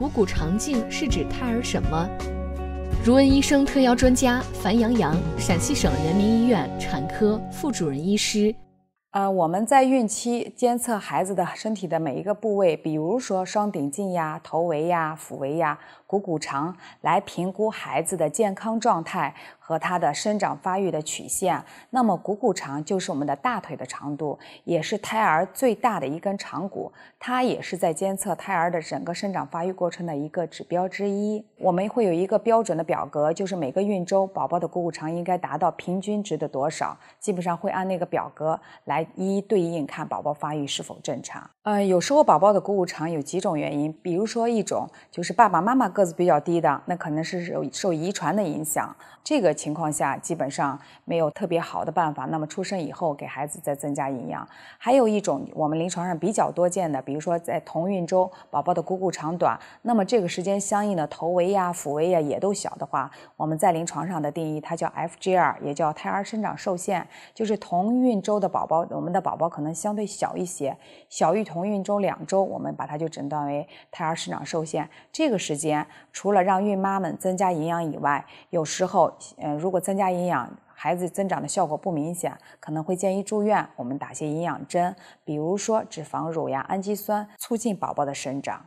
股骨长径是指胎儿什么？如恩医生特邀专家樊阳阳，陕西省人民医院产科副主任医师。呃，我们在孕期监测孩子的身体的每一个部位，比如说双顶径呀、头围呀、腹围呀、股骨长，来评估孩子的健康状态和他的生长发育的曲线。那么股骨长就是我们的大腿的长度，也是胎儿最大的一根长骨，它也是在监测胎儿的整个生长发育过程的一个指标之一。我们会有一个标准的表格，就是每个孕周宝宝的股骨长应该达到平均值的多少，基本上会按那个表格来。一一对应看宝宝发育是否正常。嗯，有时候宝宝的股骨长有几种原因，比如说一种就是爸爸妈妈个子比较低的，那可能是受受遗传的影响。这个情况下基本上没有特别好的办法。那么出生以后给孩子再增加营养。还有一种我们临床上比较多见的，比如说在同孕周宝宝的股骨长短，那么这个时间相应的头围呀、腹围呀也都小的话，我们在临床上的定义它叫 FGR，也叫胎儿生长受限，就是同孕周的宝宝。我们的宝宝可能相对小一些，小孕同孕周两周，我们把它就诊断为胎儿生长受限。这个时间除了让孕妈们增加营养以外，有时候，呃，如果增加营养孩子增长的效果不明显，可能会建议住院，我们打些营养针，比如说脂肪乳呀、氨基酸，促进宝宝的生长。